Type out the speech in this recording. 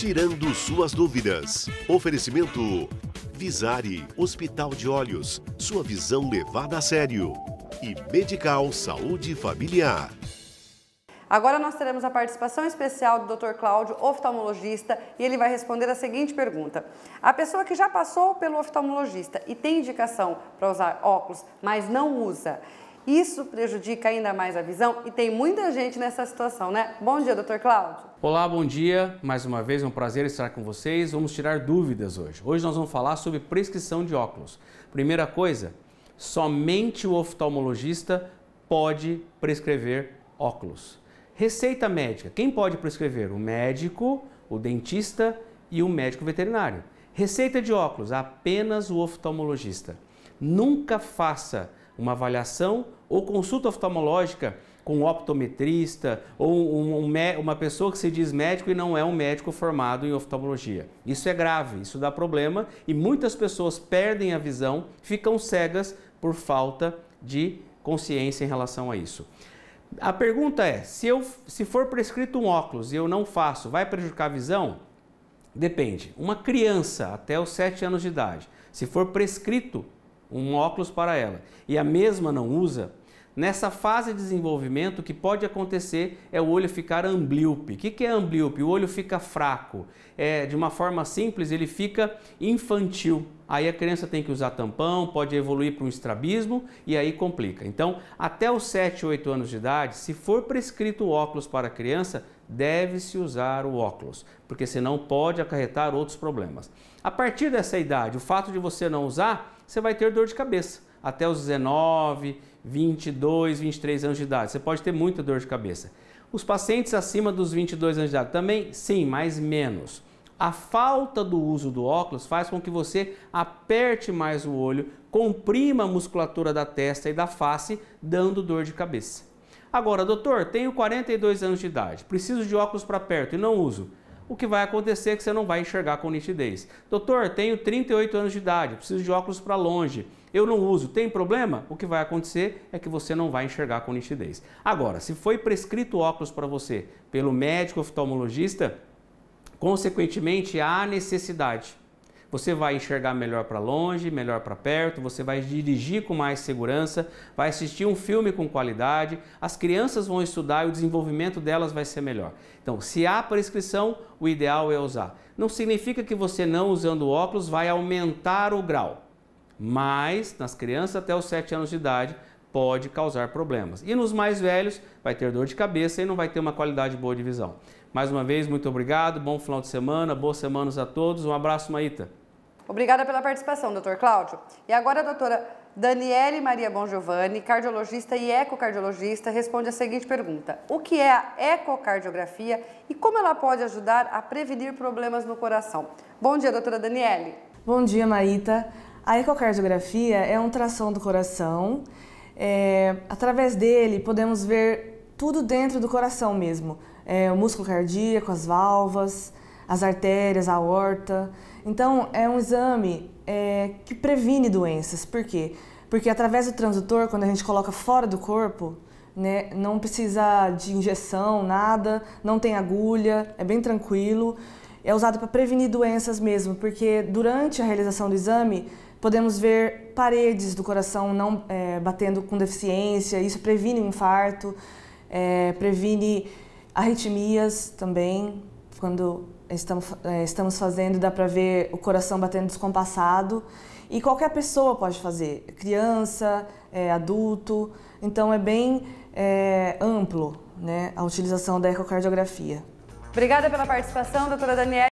Tirando suas dúvidas. Oferecimento Visare, Hospital de Olhos, sua visão levada a sério. E Medical Saúde Familiar. Agora nós teremos a participação especial do Dr. Cláudio, oftalmologista, e ele vai responder a seguinte pergunta. A pessoa que já passou pelo oftalmologista e tem indicação para usar óculos, mas não usa, isso prejudica ainda mais a visão e tem muita gente nessa situação, né? Bom dia, doutor Cláudio. Olá, bom dia. Mais uma vez, é um prazer estar com vocês. Vamos tirar dúvidas hoje. Hoje nós vamos falar sobre prescrição de óculos. Primeira coisa, somente o oftalmologista pode prescrever óculos. Receita médica. Quem pode prescrever? O médico, o dentista e o médico veterinário. Receita de óculos, apenas o oftalmologista. Nunca faça uma avaliação ou consulta oftalmológica com um optometrista ou um, um, uma pessoa que se diz médico e não é um médico formado em oftalmologia. Isso é grave, isso dá problema e muitas pessoas perdem a visão, ficam cegas por falta de consciência em relação a isso. A pergunta é: se, eu, se for prescrito um óculos e eu não faço, vai prejudicar a visão? Depende. Uma criança até os 7 anos de idade, se for prescrito um óculos para ela, e a mesma não usa, nessa fase de desenvolvimento o que pode acontecer é o olho ficar amblíope. O que é amblíope? O olho fica fraco. É, de uma forma simples, ele fica infantil aí a criança tem que usar tampão, pode evoluir para um estrabismo e aí complica. Então, até os 7, 8 anos de idade, se for prescrito óculos para a criança, deve-se usar o óculos, porque senão pode acarretar outros problemas. A partir dessa idade, o fato de você não usar, você vai ter dor de cabeça até os 19, 22, 23 anos de idade. Você pode ter muita dor de cabeça. Os pacientes acima dos 22 anos de idade também, sim, mas menos a falta do uso do óculos faz com que você aperte mais o olho, comprima a musculatura da testa e da face, dando dor de cabeça. Agora, doutor, tenho 42 anos de idade, preciso de óculos para perto e não uso. O que vai acontecer é que você não vai enxergar com nitidez. Doutor, tenho 38 anos de idade, preciso de óculos para longe, eu não uso, tem problema? O que vai acontecer é que você não vai enxergar com nitidez. Agora, se foi prescrito óculos para você pelo médico oftalmologista, Consequentemente, há necessidade. Você vai enxergar melhor para longe, melhor para perto, você vai dirigir com mais segurança, vai assistir um filme com qualidade, as crianças vão estudar e o desenvolvimento delas vai ser melhor. Então, se há prescrição, o ideal é usar. Não significa que você não usando óculos vai aumentar o grau, mas nas crianças até os 7 anos de idade, pode causar problemas. E nos mais velhos, vai ter dor de cabeça e não vai ter uma qualidade boa de visão. Mais uma vez, muito obrigado, bom final de semana, boas semanas a todos, um abraço, Maíta. Obrigada pela participação, doutor Cláudio. E agora a doutora Daniele Maria Bongiovanni, cardiologista e ecocardiologista, responde a seguinte pergunta: O que é a ecocardiografia e como ela pode ajudar a prevenir problemas no coração? Bom dia, doutora Daniele. Bom dia, Maíta. A ecocardiografia é um tração do coração é, através dele podemos ver tudo dentro do coração mesmo. É, o músculo cardíaco, as válvulas, as artérias, a aorta. Então é um exame é, que previne doenças. Por quê? Porque através do transdutor, quando a gente coloca fora do corpo, né, não precisa de injeção, nada, não tem agulha, é bem tranquilo. É usado para prevenir doenças mesmo, porque durante a realização do exame Podemos ver paredes do coração não é, batendo com deficiência, isso previne o infarto, é, previne arritmias também, quando estamos, é, estamos fazendo dá para ver o coração batendo descompassado. E qualquer pessoa pode fazer, criança, é, adulto, então é bem é, amplo né, a utilização da ecocardiografia. Obrigada pela participação, doutora Daniela.